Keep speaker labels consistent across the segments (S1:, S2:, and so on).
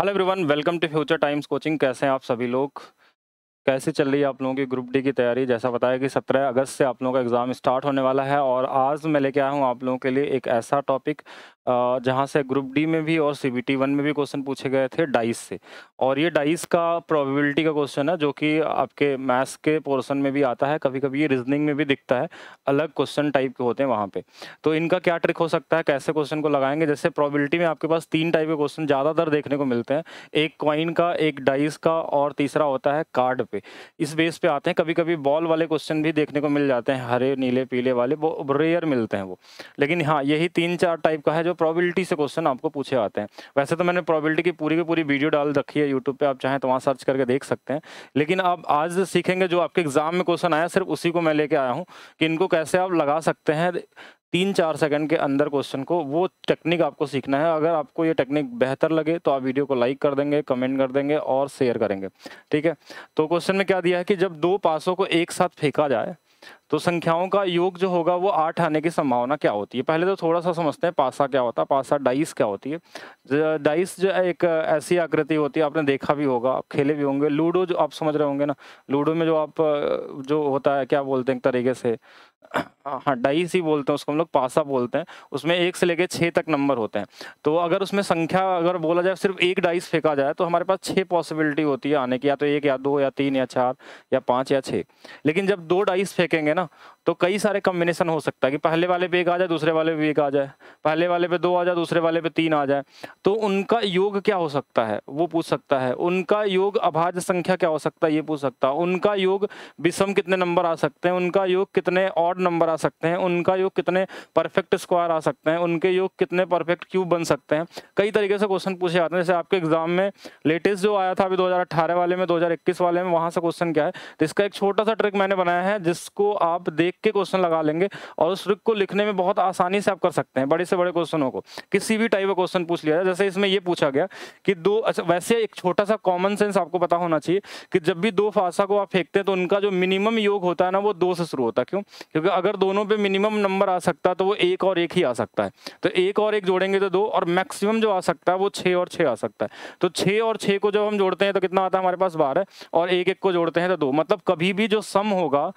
S1: hello everyone welcome to Future Times coaching कैसे हैं आप सभी लोग कैसे चल रही है आप लोगों की ग्रुप डी की तैयारी जैसा बताया कि 17 अगस्त से आप लोगों का एग्ज़ाम स्टार्ट होने वाला है और आज मैं लेके आया हूँ आप लोगों के लिए एक ऐसा टॉपिक जहाँ से ग्रुप डी में भी और टी वन में भी क्वेश्चन पूछे गए थे डाइस से और ये डाइस का प्रोबेबिलिटी का क्वेश्चन है जो कि आपके मैथ्स के पोर्शन में भी आता है कभी कभी ये रीजनिंग में भी दिखता है अलग क्वेश्चन टाइप के होते हैं वहाँ पे तो इनका क्या ट्रिक हो सकता है कैसे क्वेश्चन को लगाएंगे जैसे प्रॉबिलिटी में आपके पास तीन टाइप के क्वेश्चन ज़्यादातर देखने को मिलते हैं एक क्वाइन का एक डाइस का और तीसरा होता है कार्ड पे इस बेस पे आते हैं कभी कभी बॉल वाले क्वेश्चन भी देखने को मिल जाते हैं हरे नीले पीले वाले वो रेयर मिलते हैं वो लेकिन हाँ यही तीन चार टाइप का है जो प्रोबेबिलिटी से क्वेश्चन आपको पूछे आते हैं वैसे तो मैंने प्रोबेबिलिटी की पूरी की पूरी वीडियो डाल रखी है यूट्यूब पर आप चाहें तो वहाँ सर्च करके देख सकते हैं लेकिन आप आज सीखेंगे जो आपके एग्जाम में क्वेश्चन आया सिर्फ उसी को मैं लेके आया हूँ कि इनको कैसे आप लगा सकते हैं तीन चार सेकंड के अंदर क्वेश्चन को वो टेक्निक आपको सीखना है अगर आपको ये टेक्निक बेहतर लगे तो आप वीडियो को लाइक कर देंगे कमेंट कर देंगे और शेयर करेंगे ठीक है तो क्वेश्चन में क्या दिया है कि जब दो पासों को एक साथ फेंका जाए तो संख्याओं का योग जो होगा वो आठ आने की संभावना क्या होती है पहले तो थोड़ा सा समझते हैं पासा क्या होता है पासा डाइस क्या होती है डाइस जो एक ऐसी आकृति होती है आपने देखा भी होगा आप खेले भी होंगे लूडो जो आप समझ रहे होंगे ना लूडो में जो आप जो होता है क्या बोलते हैं एक तरीके से हाँ डाइस ही बोलते हैं उसको हम लोग पासा बोलते हैं उसमें एक से लेके छः तक नंबर होते हैं तो अगर उसमें संख्या अगर बोला जाए सिर्फ एक डाइस फेंका जाए तो हमारे पास छः पॉसिबिलिटी होती है आने की या तो एक या दो या तीन या चार या पाँच या छः लेकिन जब दो डाइस फेंकेंगे ना ना तो कई सारे कम्बिनेशन हो सकता है कि पहले वाले पे एक आ जाए दूसरे वाले पे एक आ जाए पहले वाले पे दो आ जाए दूसरे वाले पे तीन आ जाए तो उनका योग क्या हो सकता है वो पूछ सकता है उनका योग अभाज्य संख्या क्या हो सकता है ये पूछ सकता है उनका योग विषम कितने नंबर आ सकते हैं उनका योग कितने ऑड नंबर आ सकते हैं उनका योग कितने परफेक्ट स्क्वायर आ सकते हैं उनके योग कितने परफेक्ट क्यूब बन सकते हैं कई तरीके से क्वेश्चन पूछे जाते हैं जैसे आपके एग्जाम में लेटेस्ट जो आया था अभी दो वाले में दो वाले में वहाँ से क्वेश्चन क्या है तो इसका एक छोटा सा ट्रिक मैंने बनाया है जिसको आप देख के क्वेश्चन लगा लेंगे और उस ट्रिक को लिखने में बहुत आसानी से आप कर सकते हैं बड़े से बड़े क्वेश्चनों को किसी भी टाइप का क्वेश्चन पूछ लिया जाए जैसे इसमें यह पूछा गया कि दो अच्छा वैसे एक छोटा सा कॉमन सेंस आपको पता होना चाहिए कि जब भी दो फासा को आप फेंकते हैं तो उनका जो मिनिमम योग होता है ना वो दो से शुरू होता है क्यों क्योंकि अगर दोनों पर मिनिमम नंबर आ सकता है तो वो एक और एक ही आ सकता है तो एक और एक जोड़ेंगे तो दो और मैक्सिमम जो आ सकता है वो छः और छः आ सकता है तो छः और छः को जब हम जोड़ते हैं तो कितना आता है हमारे पास बारह और एक एक को जोड़ते हैं तो दो मतलब कभी भी जो सम होगा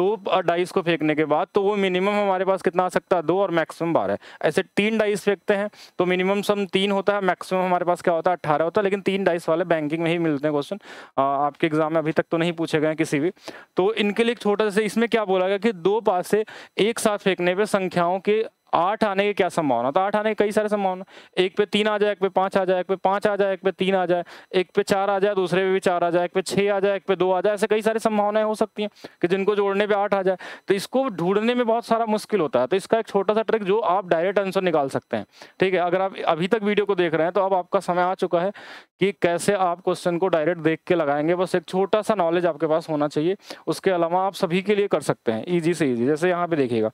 S1: दो डाइस को फेंकने के बाद तो वो मिनिमम हमारे पास कितना आ सकता है दो और मैक्सिमम बारह ऐसे तीन डाइस फेंकते हैं तो मिनिमम सम तीन होता है मैक्सिमम हमारे पास क्या होता है अट्ठारह होता है लेकिन तीन डाइस वाले बैंकिंग में ही मिलते हैं क्वेश्चन आपके एग्जाम में अभी तक तो नहीं पूछे गए किसी भी तो इनके लिए एक छोटा सा इसमें क्या बोला गया कि दो से एक साथ फेंकने पर संख्याओं के आठ आने की क्या संभावना तो आठ आने की कई सारे संभावना एक पे तीन आ जाए एक पे पांच आ जाए एक पे पांच आ जाए एक पे तीन आ जाए एक पे चार आ जाए दूसरे पे भी चार आ जाए एक पे छह आ जाए एक पे दो आ जाए ऐसे कई सारी संभावनाएं हो सकती हैं कि जिनको जोड़ने पे आठ आ जाए तो इसको ढूंढने में बहुत सारा मुश्किल होता है तो इसका एक छोटा सा ट्रिक जो आप डायरेक्ट आंसर निकाल सकते हैं ठीक है अगर आप अभी तक वीडियो को देख रहे हैं तो अब आपका समय आ चुका है कि कैसे आप क्वेश्चन को डायरेक्ट देख के लगाएंगे बस एक छोटा सा नॉलेज आपके पास होना चाहिए उसके अलावा आप सभी के लिए कर सकते हैं ईजी से ईजी जैसे यहाँ पे देखिएगा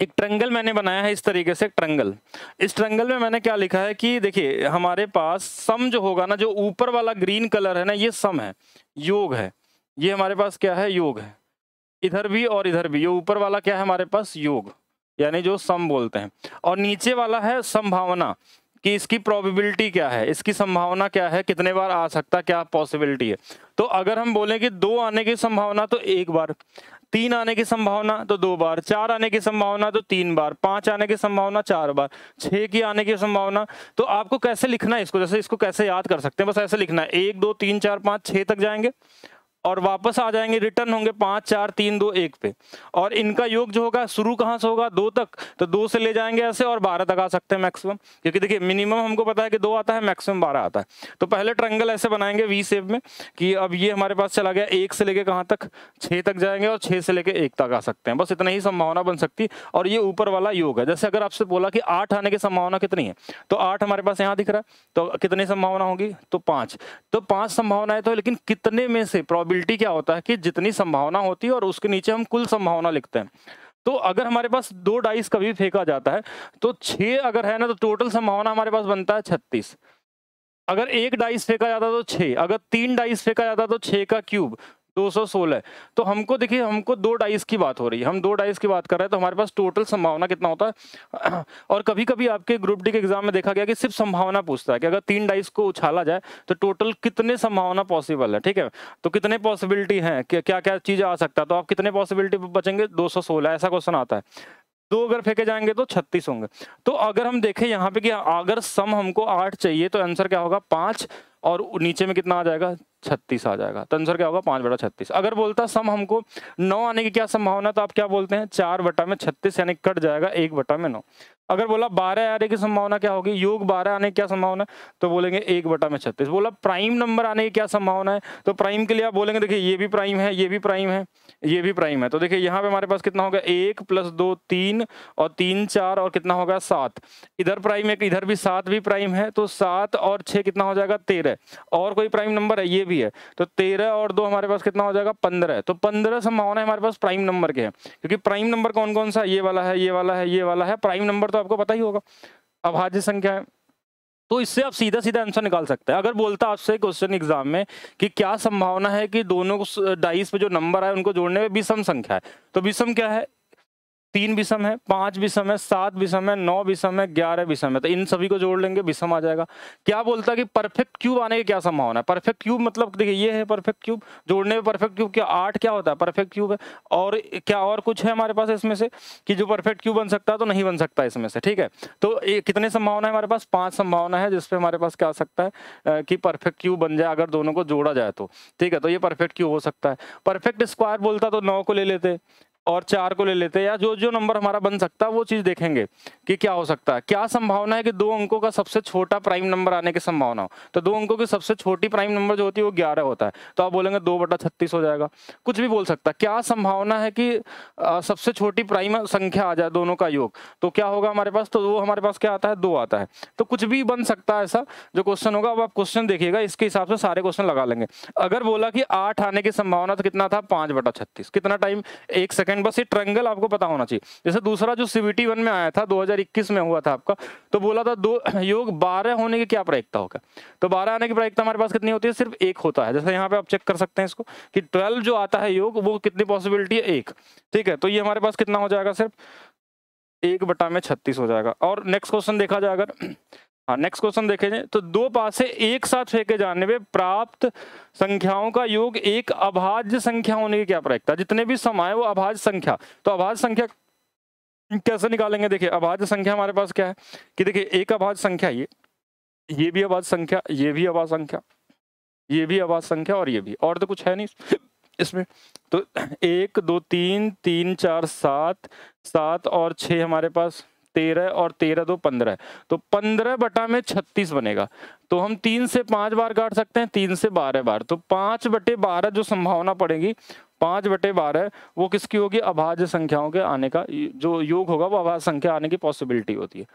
S1: एक ट्रंगल मैंने बनाया है इस तरीके से ट्रंगल इस ट्रंगल में मैंने क्या लिखा है कि देखिए हमारे पास सम जो होगा ना जो ऊपर वाला ग्रीन कलर है ना ये सम है योग है ये हमारे पास क्या है योग है इधर भी और इधर भी ये ऊपर वाला क्या है हमारे पास योग यानी जो सम बोलते हैं और नीचे वाला है संभावना कि इसकी प्रोबेबिलिटी क्या है इसकी संभावना क्या है कितने बार आ सकता क्या पॉसिबिलिटी है तो अगर हम बोलें कि दो आने की संभावना तो एक बार तीन आने की संभावना तो दो बार चार आने की संभावना तो तीन बार पांच आने की संभावना चार बार छह की आने की संभावना तो आपको कैसे लिखना है इसको जैसे इसको कैसे याद कर सकते हैं बस ऐसे लिखना है एक दो तीन चार पांच छह तक जाएंगे और वापस आ जाएंगे रिटर्न होंगे पाँच चार तीन दो एक पे और इनका योग जो होगा शुरू कहाँ से होगा दो तक तो दो से ले जाएंगे ऐसे और बारह तक आ सकते हैं मैक्सिमम क्योंकि देखिए मिनिमम हमको पता है कि दो आता है मैक्सिमम बारह आता है तो पहले ट्रंगल ऐसे बनाएंगे वी सेप में कि अब ये हमारे पास चला गया एक से लेके कहाँ तक छः तक जाएंगे और छः से लेके एक तक आ सकते हैं बस इतना ही संभावना बन सकती और ये ऊपर वाला योग है जैसे अगर आपसे बोला कि आठ आने की संभावना कितनी है तो आठ हमारे पास यहाँ दिख रहा है तो कितनी संभावना होगी तो पाँच तो पाँच संभावनाएं तो लेकिन कितने में से प्रॉब्लम प्रोबेबिलिटी क्या होता है कि जितनी संभावना होती है और उसके नीचे हम कुल संभावना लिखते हैं तो अगर हमारे पास दो डाइस कभी फेंका जाता है तो छः अगर है ना तो टोटल संभावना हमारे पास बनता है छत्तीस अगर एक डाइस फेंका जाता तो छः अगर तीन डाइस फेंका जाता तो छः का क्यूब 216 तो हमको देखिए हमको दो डाइस की बात हो रही है हम दो डाइस की बात कर रहे हैं तो हमारे पास टोटल संभावना कितना होता है और कभी कभी आपके ग्रुप डी के एग्जाम में देखा गया कि सिर्फ संभावना पूछता है कि अगर तीन डाइस को उछाला जाए तो टोटल कितने संभावना पॉसिबल है ठीक है तो कितने पॉसिबिलिटी है क्या क्या, क्या चीज़ आ सकता है तो आप कितने पॉसिबिलिटी बचेंगे दो ऐसा क्वेश्चन आता है दो अगर फेंके जाएंगे तो छत्तीस होंगे तो अगर हम देखें यहाँ पे कि अगर सम हमको आठ चाहिए तो आंसर क्या होगा पांच और नीचे में कितना आ जाएगा छत्तीस आ जाएगा तो आंसर क्या होगा पांच बटा छत्तीस अगर बोलता सम हमको नौ आने की क्या संभावना तो आप क्या बोलते हैं चार बटा में छत्तीस यानी कट जाएगा एक बटा में नौ अगर बोला बारह आने की संभावना क्या होगी योग बारह आने की क्या संभावना है तो बोलेंगे एक बटा में छत्तीस बोला प्राइम नंबर आने की क्या संभावना है तो प्राइम के लिए आप बोलेंगे देखिए ये भी प्राइम है ये भी प्राइम है ये भी प्राइम है तो देखिए यहाँ पे हमारे पास कितना होगा एक प्लस दो तीन और तीन चार और कितना होगा सात इधर प्राइम है इधर भी सात भी प्राइम है तो सात और छः कितना हो जाएगा तेरह और कोई प्राइम नंबर है ये भी है तो तेरह और दो हमारे पास कितना हो जाएगा पंद्रह तो पंद्रह संभावना हमारे पास प्राइम नंबर के है क्योंकि प्राइम नंबर कौन कौन सा ये वाला है ये वाला है ये वाला है प्राइम नंबर तो तो आपको पता ही होगा अभाज्य संख्या है तो इससे आप सीधा सीधा आंसर निकाल सकते हैं अगर बोलता आपसे क्वेश्चन एग्जाम में कि क्या संभावना है कि दोनों डाइस पे जो नंबर आए उनको जोड़ने में विषम संख्या है तो विषम क्या है तीन विषम है पांच विषम है सात विषम है नौ विषम है ग्यारह विषम है तो इन सभी को जोड़ लेंगे विषम आ जाएगा क्या बोलता है कि परफेक्ट क्यूब आने की क्या संभावना है परफेक्ट क्यूब मतलब देखिए ये है परफेक्ट क्यूब जोड़ने में परफेक्ट क्यूब क्या आठ क्या होता है परफेक्ट क्यूब है और क्या और कुछ है हमारे पास इसमें से कि जो परफेक्ट क्यूब बन सकता है तो नहीं बन सकता इसमें से ठीक है तो कितने संभावना है हमारे पास पांच संभावना है जिसपे हमारे पास क्या सकता है कि परफेक्ट क्यूब बन जाए अगर दोनों को जोड़ा जाए तो ठीक है तो ये परफेक्ट क्यूब हो सकता है परफेक्ट स्क्वायर बोलता तो नौ को ले लेते और चार को ले लेते हैं या जो जो नंबर हमारा बन सकता है वो चीज़ देखेंगे कि क्या हो सकता है क्या संभावना है कि दो अंकों का सबसे छोटा प्राइम नंबर आने की संभावना हो तो दो अंकों की सबसे छोटी प्राइम नंबर जो होती है वो ग्यारह होता है तो आप बोलेंगे दो बटा छत्तीस हो जाएगा कुछ भी बोल सकता है क्या संभावना है कि आ, सबसे छोटी प्राइम संख्या आ जाए दोनों का योग तो क्या होगा हमारे पास तो वो हमारे पास क्या आता है दो आता है तो कुछ भी बन सकता है ऐसा जो क्वेश्चन होगा अब आप क्वेश्चन देखिएगा इसके हिसाब से सारे क्वेश्चन लगा लेंगे अगर बोला कि आठ आने की संभावना तो कितना था पाँच बटा छत्तीस कितना टाइम एक सेकेंड ट्रायंगल बस ये ट्रेंगल आपको पता होना चाहिए जैसे दूसरा जो सीबीटी वन में आया था 2021 में हुआ था आपका तो बोला था दो योग बारह होने की क्या प्रायिकता होगा तो बारह आने की प्रायिकता हमारे पास कितनी होती है सिर्फ एक होता है जैसे यहाँ पे आप चेक कर सकते हैं इसको कि ट्वेल्व जो आता है योग वो कितनी पॉसिबिलिटी है एक ठीक है तो ये हमारे पास कितना हो जाएगा सिर्फ एक बटा में छत्तीस हो जाएगा और नेक्स्ट क्वेश्चन देखा जाए अगर हाँ नेक्स्ट क्वेश्चन देखे तो दो पासे एक साथ फेंके जाने पे प्राप्त संख्याओं का योग एक अभाज्य संख्या होने की क्या प्रयोगता जितने भी सम आए वो अभाज्य संख्या तो अभाज्य संख्या कैसे निकालेंगे देखिए अभाज्य संख्या हमारे पास क्या है कि देखिए एक अभाज्य संख्या ये ये भी अभाज्य संख्या ये भी अभाज्य संख्या ये भी अभाज्य संख्या और ये भी और तो कुछ है नहीं इसमें तो एक दो तीन तीन चार सात सात और छः हमारे पास तेरह और तेरह दो पंद्रह तो पंद्रह बटा में छत्तीस बनेगा तो हम तीन से पांच बार काट सकते हैं तीन से बारह बार तो पांच बटे बारह जो संभावना पड़ेगी पांच बटे बारह वो किसकी होगी अभाज्य संख्याओं के आने का जो योग होगा वो अभाज्य संख्या आने की पॉसिबिलिटी होती है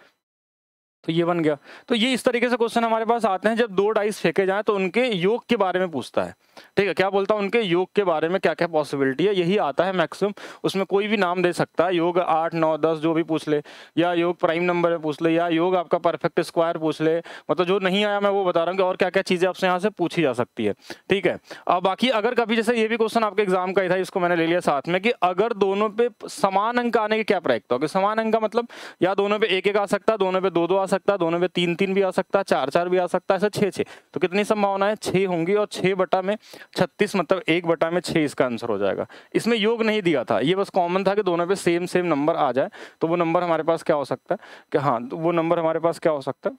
S1: तो ये बन गया तो ये इस तरीके से क्वेश्चन हमारे पास आते हैं जब दो डाइस फेंके जाए तो उनके योग के बारे में पूछता है ठीक है क्या बोलता है उनके योग के बारे में क्या क्या पॉसिबिलिटी है यही आता है मैक्सिमम उसमें कोई भी नाम दे सकता है योग आठ नौ दस जो भी पूछ ले या योग प्राइम नंबर में पूछ ले या योग आपका परफेक्ट स्क्वायर पूछ ले मतलब जो नहीं आया मैं वो बता रहा हूँ कि और क्या क्या चीज़ें आपसे यहाँ से पूछी जा सकती है ठीक है अब बाकी अगर कभी जैसे ये भी क्वेश्चन आपके एग्जाम का ही था इसको मैंने ले लिया साथ में कि अगर दोनों पे समान अंक आने की क्या प्रयोग होगी समान अंक मतलब या दोनों पे एक एक आ सकता है दोनों पे दो दो आ सकता है दोनों में तीन तीन भी आ सकता है चार चार भी आ सकता है ऐसे छः छः तो कितनी संभावनाएं छः होंगी और छः बटा में छत्तीस मतलब एक बटा में छः इसका आंसर हो जाएगा इसमें योग नहीं दिया था ये बस कॉमन था कि दोनों पे सेम सेम नंबर आ जाए तो वो नंबर हमारे पास क्या हो सकता है कि हाँ तो वो नंबर हमारे पास क्या हो सकता है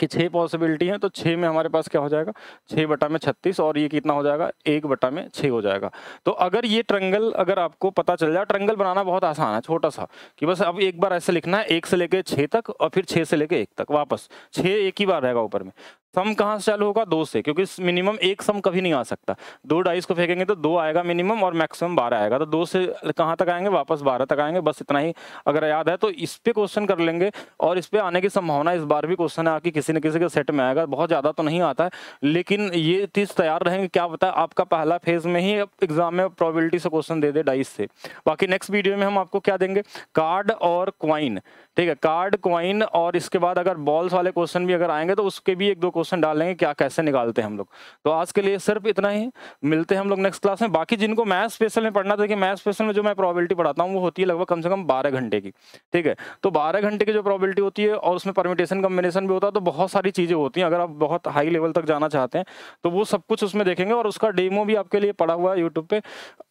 S1: कि छः पॉसिबिलिटी हैं तो छः में हमारे पास क्या हो जाएगा छः बटा में छत्तीस और ये कितना हो जाएगा एक बटा में छः हो जाएगा तो अगर ये ट्रंगल अगर आपको पता चल जाए ट्रंगल बनाना बहुत आसान है छोटा सा कि बस अब एक बार ऐसे लिखना है एक से लेके छः तक और फिर छः से लेके एक तक वापस छः एक ही बार रहेगा ऊपर में सम कहाँ से चालू होगा दो से क्योंकि मिनिमम एक सम कभी नहीं आ सकता दो डाइस को फेंकेंगे तो दो आएगा मिनिमम और मैक्सिमम बारह आएगा तो दो से कहाँ तक आएंगे वापस बारह तक आएंगे बस इतना ही अगर याद है तो इस पर क्वेश्चन कर लेंगे और इस पर आने की संभावना इस बार भी क्वेश्चन आके किसी न किसी के सेट में आएगा बहुत ज़्यादा तो नहीं आता है लेकिन ये चीज़ तैयार रहेंगे क्या पता आपका पहला फेज में ही एग्जाम में प्रॉबिलिटी से क्वेश्चन दे दे डाइस से बाकी नेक्स्ट वीडियो में हम आपको क्या देंगे कार्ड और क्वाइन ठीक है कार्ड क्वाइन और इसके बाद अगर बॉल्स वाले क्वेश्चन भी अगर आएंगे तो उसके भी एक दो क्वेश्चन क्वेश्चन डालेंगे क्या कैसे निकालते हैं हम लोग तो आज के लिए सिर्फ इतना ही मिलते हैं हम लोग नेक्स्ट क्लास में बाकी जिनको मैथ स्पेशल में पढ़ना था कि मैथ स्पेशल में जो मैं प्रॉबिलिटी पढ़ाता हूँ वो होती है लगभग कम से कम बारह घंटे की ठीक है तो बारह घंटे की जो प्रॉबिलिटी होती है और उसमें परमिटेशन कम्बिनेशन भी होता है तो बहुत सारी चीज़ें होती हैं अगर आप बहुत हाई लेवल तक जाना चाहते हैं तो वो सब कुछ उसमें देखेंगे और उसका डेमो भी आपके लिए पड़ा हुआ है यूट्यूब पर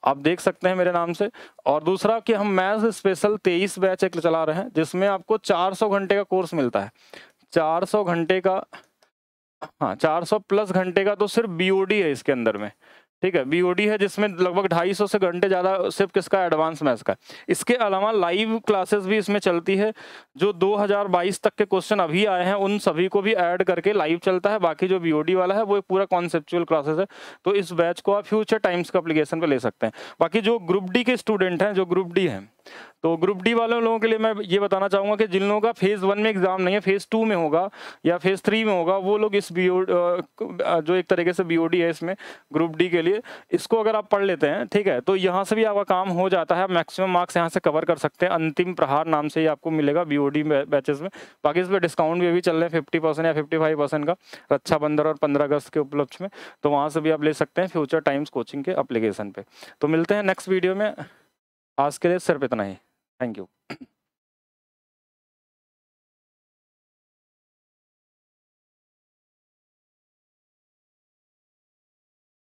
S1: आप देख सकते हैं मेरे नाम से और दूसरा कि हम मैथ स्पेशल तेईस बैच एक चला रहे हैं जिसमें आपको चार घंटे का कोर्स मिलता है 400 घंटे का हाँ 400 प्लस घंटे का तो सिर्फ बीओडी है इसके अंदर में ठीक है बीओडी है जिसमें लगभग 250 से घंटे ज़्यादा सिर्फ किसका एडवांस मैथ्स का इसके अलावा लाइव क्लासेस भी इसमें चलती है जो 2022 तक के क्वेश्चन अभी आए हैं उन सभी को भी ऐड करके लाइव चलता है बाकी जो बीओडी वाला है वो एक पूरा कॉन्सेप्चुअल क्लासेस है तो इस बैच को आप फ्यूचर टाइम्स का अप्लीकेशन पर ले सकते हैं बाकी जो ग्रुप डी के स्टूडेंट हैं जो ग्रुप डी हैं तो ग्रुप डी वाले लोगों के लिए मैं ये बताना चाहूँगा कि जिन लोगों का फेज़ वन में एग्ज़ाम नहीं है फेज़ टू में होगा या फेज़ थ्री में होगा वो लोग इस बी जो एक तरीके से बी है इसमें ग्रुप डी के लिए इसको अगर आप पढ़ लेते हैं ठीक है तो यहाँ से भी आपका काम हो जाता है मैक्सिमम मार्क्स यहाँ से कवर कर सकते हैं अंतिम प्रहार नाम से ही आपको मिलेगा बी ओ बैचेस में बाकी इस पर डिस्काउंट भी अभी चल रहे हैं फिफ्टी या फिफ्टी का रक्षाबंधन और पंद्रह अगस्त के उपलक्ष्य में तो वहाँ से भी आप ले सकते हैं फ्यूचर टाइम्स कोचिंग के अप्लीकेशन पर तो मिलते हैं नेक्स्ट वीडियो में आज के लिए सिर्फ इतना ही थैंक यू